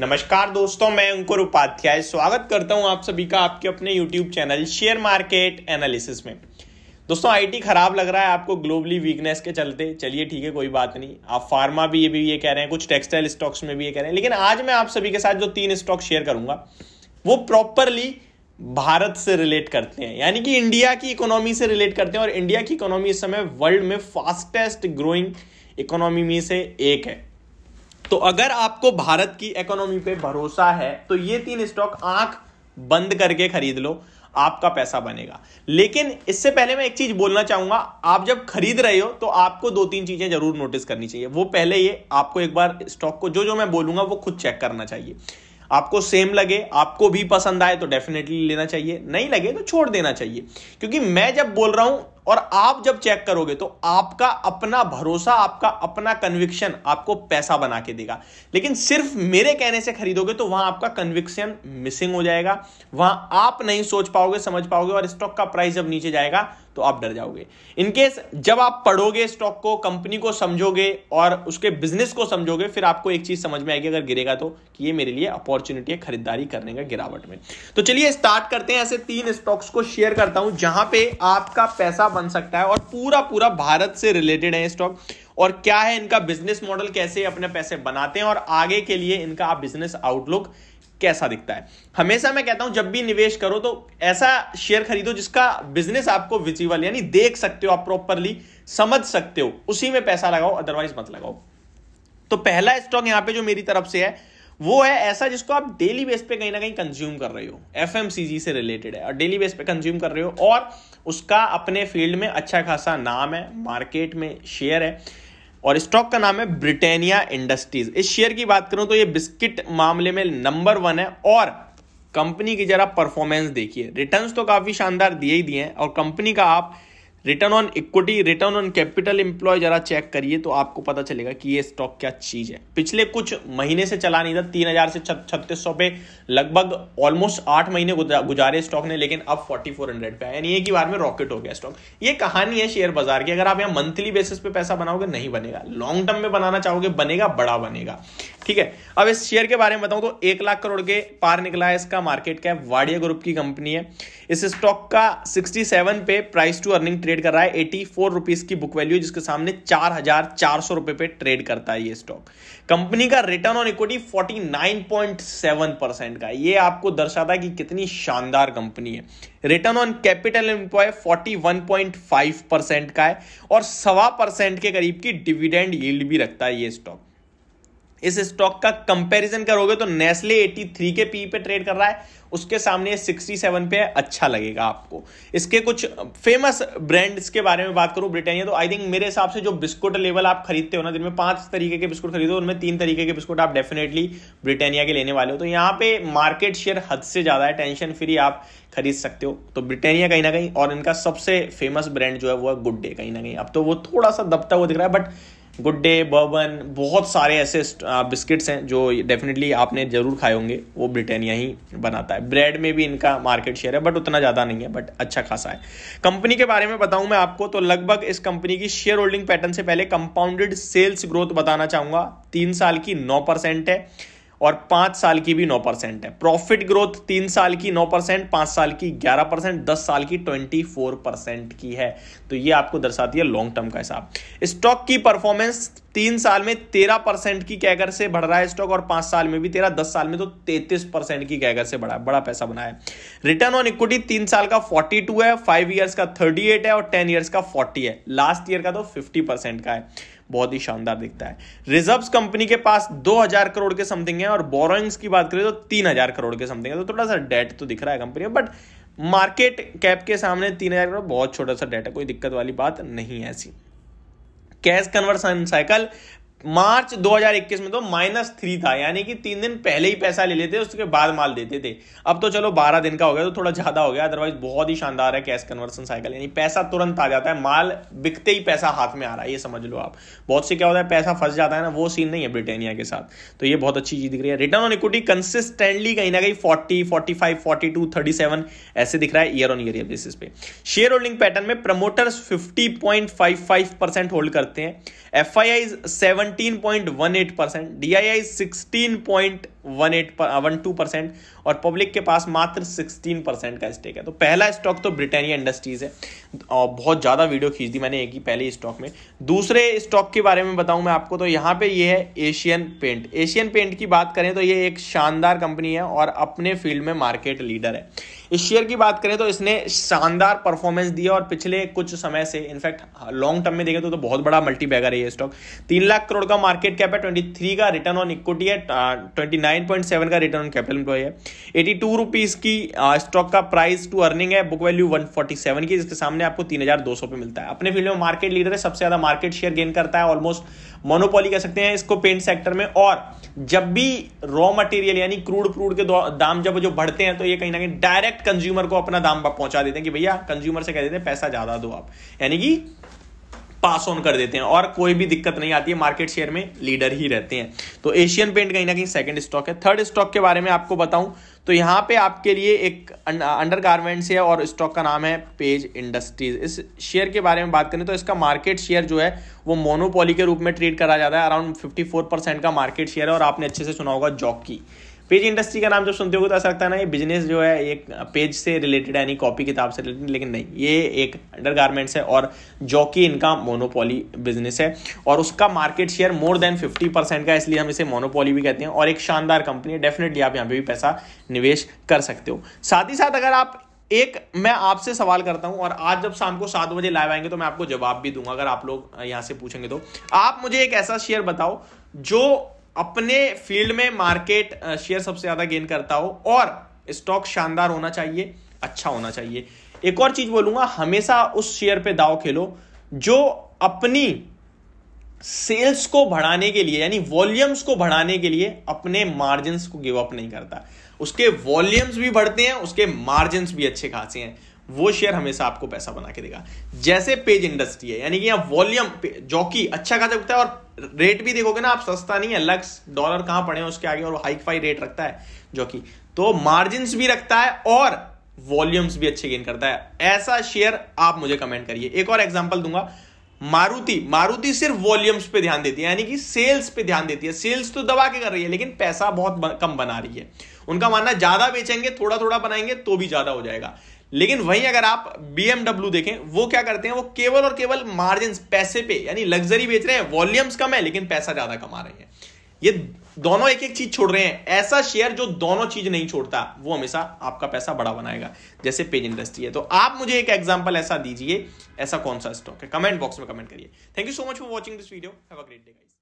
नमस्कार दोस्तों मैं अंकुर उपाध्याय स्वागत करता हूं आप सभी का आपके अपने YouTube channel share market analysis में दोस्तों आईटी खराब लग रहा है आपको ग्लोबली वीकनेस के चलते चलिए ठीक है कोई बात नहीं आप फार्मा भी ये भी ये कह रहे हैं कुछ टेक्सटाइल स्टॉक्स में भी ये कह रहे हैं लेकिन आज मैं आप सभी के साथ जो तीन स्टॉक शेयर करूंगा वो प्रॉपरली भारत से रिलेट करते हैं यानी कि इंडिया की इकोनॉमी से रिलेट करते हैं और इंडिया की इकोनॉमी इस समय वर्ल्ड में फास्टेस्ट ग्रोइंग इकोनॉमी में से एक है तो अगर आपको भारत की इकोनॉमी पे भरोसा है तो ये तीन स्टॉक आंख बंद करके खरीद लो आपका पैसा बनेगा लेकिन इससे पहले मैं एक चीज बोलना चाहूंगा आप जब खरीद रहे हो तो आपको दो तीन चीजें जरूर नोटिस करनी चाहिए वो पहले ये आपको एक बार स्टॉक को जो जो मैं बोलूंगा वो खुद चेक करना चाहिए आपको सेम लगे आपको भी पसंद आए तो डेफिनेटली लेना चाहिए नहीं लगे तो छोड़ देना चाहिए क्योंकि मैं जब बोल रहा हूं और आप जब चेक करोगे तो आपका अपना भरोसा आपका अपना कन्विक्शन आपको पैसा बना के देगा लेकिन सिर्फ मेरे कहने से खरीदोगे तो वहां आपका कन्विक्शन मिसिंग हो जाएगा वहां आप नहीं सोच पाओगे समझ पाओगे और स्टॉक का प्राइस जब नीचे जाएगा तो आप डर जाओगे इनकेस जब आप पढ़ोगे स्टॉक को कंपनी को समझोगे और उसके बिजनेस को समझोगे फिर आपको एक चीज समझ में आएगी अगर गिरेगा तो कि ये मेरे लिए अपॉर्चुनिटी है खरीदारी करने का गिरावट में तो चलिए स्टार्ट करते हैं ऐसे तीन स्टॉक्स को शेयर करता हूं जहां पे आपका पैसा बन सकता है और पूरा पूरा भारत से रिलेटेड है स्टॉक और क्या है इनका बिजनेस मॉडल कैसे अपने पैसे बनाते हैं और आगे के लिए इनका आप बिजनेस आउटलुक कैसा दिखता है हमेशा मैं कहता हूं जब भी निवेश करो तो ऐसा शेयर खरीदो जिसका बिजनेस आपको विजिबल यानी देख सकते हो आप प्रॉपरली समझ सकते हो उसी में पैसा लगाओ अदरवाइज मत लगाओ तो पहला स्टॉक यहां पे जो मेरी तरफ से है वो है ऐसा जिसको आप डेली बेस पे कहीं ना कहीं कंज्यूम कर रहे हो एफ से रिलेटेड है और डेली बेस पे कंज्यूम कर रहे हो और उसका अपने फील्ड में अच्छा खासा नाम है मार्केट में शेयर है और स्टॉक का नाम है ब्रिटेनिया इंडस्ट्रीज इस शेयर की बात करूं तो ये बिस्किट मामले में नंबर वन है और कंपनी की जरा परफॉर्मेंस देखिए रिटर्न्स तो काफी शानदार दिए ही दिए हैं और कंपनी का आप return on equity return on capital employ जरा चेक करिए तो आपको पता चलेगा कि ये स्टॉक क्या चीज है पिछले कुछ महीने से चला नहीं था तीन हजार से छत्तीस सौ पे लगभग ऑलमोस्ट आठ महीने गुजारे स्टॉक ने लेकिन अब फोर्टी फोर हंड्रेड पे यानी एक ही बार में रॉकेट हो गया स्टॉक ये कहानी है शेयर बाजार की अगर आप यहाँ मंथली बेसिस पे पैसा बनाओगे नहीं बनेगा लॉन्ग टर्म में बनाना चाहोगे बनेगा बड़ा बनेगा ठीक है अब इस शेयर के बारे में बताऊं तो एक लाख करोड़ के पार निकला है इसका मार्केट कैप वाडिया ग्रुप की कंपनी है इस स्टॉक का सिक्सटी सेवन पे price to earning trade trade कर रहा है एटी फोर रुपीज की बुक वैल्यू जिसके सामने चार हजार चार सौ रुपए पे ट्रेड करता है ये स्टॉक कंपनी का return on equity forty nine point seven percent का ये आपको दर्शाता है कि कितनी शानदार कंपनी है return on capital employ forty one point five percent का है और सवा परसेंट के करीब की डिविडेंड यील्ड भी रखता है ये स्टॉक इस स्टॉक का कंपैरिजन करोगे तो नेस्ले 83 के पी पे ट्रेड कर रहा है उसके सामने 67 पे अच्छा लगेगा आपको इसके कुछ फेमस ब्रांड्स के बारे में बात करूं ब्रिटेनिया तो आई थिंक मेरे हिसाब से जो बिस्कुट लेवल आप खरीदते हो ना जिनमें पांच तरीके के बिस्कुट खरीदो उनमें तीन तरीके के बिस्कुट आप डेफिनेटली ब्रिटेनिया के लेने वाले हो तो यहाँ पे मार्केट शेयर हद से ज़्यादा है टेंशन फ्री आप खरीद सकते हो तो ब्रिटेनिया कहीं ना कहीं और इनका सबसे फेमस ब्रांड जो है वो है गुड डे कहीं ना कहीं अब तो वो थोड़ा सा दबता हुआ दिख रहा है बट गुड डे बर्बन बहुत सारे ऐसे बिस्किट्स हैं जो डेफिनेटली आपने ज़रूर खाए होंगे वो ब्रिटेनिया ही बनाता है ब्रेड में भी इनका मार्केट शेयर है बट उतना ज़्यादा नहीं है बट अच्छा खासा है कंपनी के बारे में बताऊं मैं आपको तो लगभग इस कंपनी की शेयर होल्डिंग पैटर्न से पहले कंपाउंडेड सेल्स ग्रोथ बताना चाहूँगा तीन साल की नौ परसेंट है और पांच साल की भी नौ परसेंट है प्रॉफिट ग्रोथ तीन साल की नौ परसेंट पांच साल की ग्यारह परसेंट दस साल की ट्वेंटी फोर परसेंट की है तो ये आपको दर्शाती है लॉन्ग टर्म का हिसाब स्टॉक की परफॉर्मेंस तीन साल में तेरह परसेंट की कैगर से बढ़ रहा है स्टॉक और पांच साल में भी तेरह दस साल में तो तैतीस परसेंट की कैगर से बढ़ा बड़ा पैसा बना है रिटर्न ऑन इक्विटी तीन साल का फोर्टी टू है फाइव ईयर्स का थर्टी एट है और टेन ईयर्स का फोर्टी है लास्ट ईयर का तो फिफ्टी परसेंट का है बहुत ही शानदार दिखता है रिजर्व कंपनी के पास दो हजार करोड़ के समथिंग है और बोरोइंग्स की बात करें तो तीन हजार करोड़ के समथिंग है तो थोड़ा सा डेट तो दिख रहा है कंपनी बट मार्केट कैप के सामने तीन हजार करोड़ बहुत छोटा सा डेटा कोई दिक्कत वाली बात नहीं है ऐसी कैश कन्वर्सन साइकिल मार्च 2021 में तो माइनस थ्री था यानी कि तीन दिन पहले ही पैसा ले लेते उसके बाद माल देते थे अब तो चलो 12 दिन का हो गया तो थोड़ा ज्यादा हो गया अदरवाइज बहुत ही शानदार है कैश कन्वर्सन साइकिल यानी पैसा तुरंत आ जाता है माल बिकते ही पैसा हाथ में आ रहा है ये समझ लो आप बहुत से क्या होता है पैसा फंस जाता है ना वो सीन नहीं है ब्रिटेनिया के साथ तो ये बहुत अच्छी चीज दिख रही है रिटर्न ऑन इक्विटी कंसिस्टेंटली कहीं ना कहीं forty forty five forty two thirty seven ऐसे दिख रहा है ईयर ऑन ईयर बेसिस पे शेयर होल्डिंग पैटर्न में promoters fifty point five five percent hold करते हैं F I I seven seventeen point one eight percent D I I sixteen point one eight one two percent और public के पास मात्र sixteen percent का stake है तो पहला स्टॉक तो ब्रिटानिया इंडस्ट्रीज है और बहुत ज़्यादा वीडियो खींच दी मैंने एक ही पहले स्टॉक में दूसरे स्टॉक के बारे में बताऊं मैं आपको तो यहाँ पे ये है एशियन पेंट एशियन पेंट की बात करें तो ये एक शानदार कंपनी है और अपने फील्ड में मार्केट लीडर है इस शेयर की बात करें तो इसने शानदार परफॉर्मेंस दिया और पिछले कुछ समय से इनफैक्ट लॉन्ग टर्म में देखें तो, तो बहुत बड़ा मल्टी है ये स्टॉक तीन लाख करोड़ का मार्केट कैप है ट्वेंटी थ्री का रिटर्न ऑन इक्विटी है ट्वेंटी नाइन पॉइंट सेवन का रिटर्न ऑन कैपिटल एम्प्लॉय है एटी टू रुपीज की स्टॉक का प्राइस टू अर्निंग है book value one forty seven की जिसके सामने आपको तीन हजार दो सौ पे मिलता है अपने फील्ड में मार्केट लीडर है सबसे ज्यादा मार्केट शेयर गेन करता है ऑलमोस्ट मोनोपोली कह सकते हैं इसको पेंट सेक्टर में और जब भी रॉ मटेरियल यानी क्रूड क्रूड के दाम जब जो बढ़ते हैं तो ये कहीं ना कहीं डायरेक्ट कंज्यूमर को अपना दाम पहुंचा देते हैं कि भैया कंज्यूमर से कह देते हैं पैसा ज्यादा दो आप यानी कि पास ऑन कर देते हैं और कोई भी दिक्कत नहीं आती है मार्केट शेयर में लीडर ही रहते हैं तो एशियन पेंट कहीं ना कहीं सेकंड स्टॉक है थर्ड स्टॉक के बारे में आपको बताऊं तो यहां पे आपके लिए एक अंडर गारमेंट्स है और स्टॉक का नाम है पेज इंडस्ट्रीज इस शेयर के बारे में बात करें तो इसका मार्केट शेयर जो है वो मोनोपोली के रूप में ट्रेड करा जाता है अराउंड फिफ्टी का मार्केट शेयर है और आपने अच्छे से सुना होगा जॉक पेज इंडस्ट्री का नाम जब सुनते हो तो ऐसा लगता है ना ये बिजनेस जो है एक पेज से रिलेटेड यानी कॉपी किताब से रिलेटेड लेकिन नहीं ये एक अंडर गारमेंट्स है और जो कि इनका मोनोपोली बिजनेस है और उसका market share more than fifty percent का इसलिए हम इसे मोनोपोली भी कहते हैं और एक शानदार कंपनी है डेफिनेटली आप यहाँ पे भी पैसा निवेश कर सकते हो साथ ही साथ अगर आप एक मैं आपसे सवाल करता हूं और आज जब शाम को सात बजे लाइव आएंगे तो मैं आपको जवाब भी दूंगा अगर आप लोग यहां से पूछेंगे तो आप मुझे एक ऐसा शेयर बताओ जो अपने फील्ड में मार्केट शेयर सबसे ज़्यादा गेन करता हो और स्टॉक शानदार होना चाहिए अच्छा होना चाहिए एक और चीज़ बोलूंगा हमेशा उस शेयर पे दाव खेलो जो अपनी सेल्स को बढ़ाने के लिए यानी वॉल्यूम्स को बढ़ाने के लिए अपने मार्जिन्स को गिव अप नहीं करता उसके वॉल्यूम्स भी बढ़ते हैं उसके मार्जिन्स भी अच्छे खासे हैं वो शेयर हमेशा आपको पैसा बना के देगा जैसे पेज इंडस्ट्री है यानी कि वॉल्यूम जॉकी अच्छा खासा उगता है और रेट भी देखोगे ना आप सस्ता नहीं है लक्स डॉलर कहां पड़े हैं उसके आगे और हाई फाई रेट रखता है जो कि तो मार्जिन भी रखता है और वॉल्यूम्स भी अच्छे गेन करता है ऐसा शेयर आप मुझे कमेंट करिए एक और एग्जाम्पल दूंगा मारुति मारुति सिर्फ वॉल्यूम्स पे ध्यान देती है यानी कि सेल्स पे ध्यान देती है सेल्स तो दबा के कर रही है लेकिन पैसा बहुत कम बना रही है उनका मानना ज्यादा बेचेंगे थोड़ा थोड़ा बनाएंगे तो भी ज्यादा हो जाएगा लेकिन वहीं अगर आप बीएमडब्ल्यू देखें वो क्या करते हैं वो केवल और केवल मार्जिन पैसे पे यानी लग्जरी बेच रहे हैं वॉल्यूम्स कम है लेकिन पैसा ज्यादा कमा रहे हैं ये दोनों एक एक चीज छोड़ रहे हैं ऐसा शेयर जो दोनों चीज नहीं छोड़ता वो हमेशा आपका पैसा बड़ा बनाएगा जैसे पेज इंडस्ट्री है तो आप मुझे एक एग्जाम्पल ऐसा दीजिए ऐसा कौन सा स्टॉक है कमेंट बॉक्स में कमेंट करिए thank you so much for watching this video have a great day guys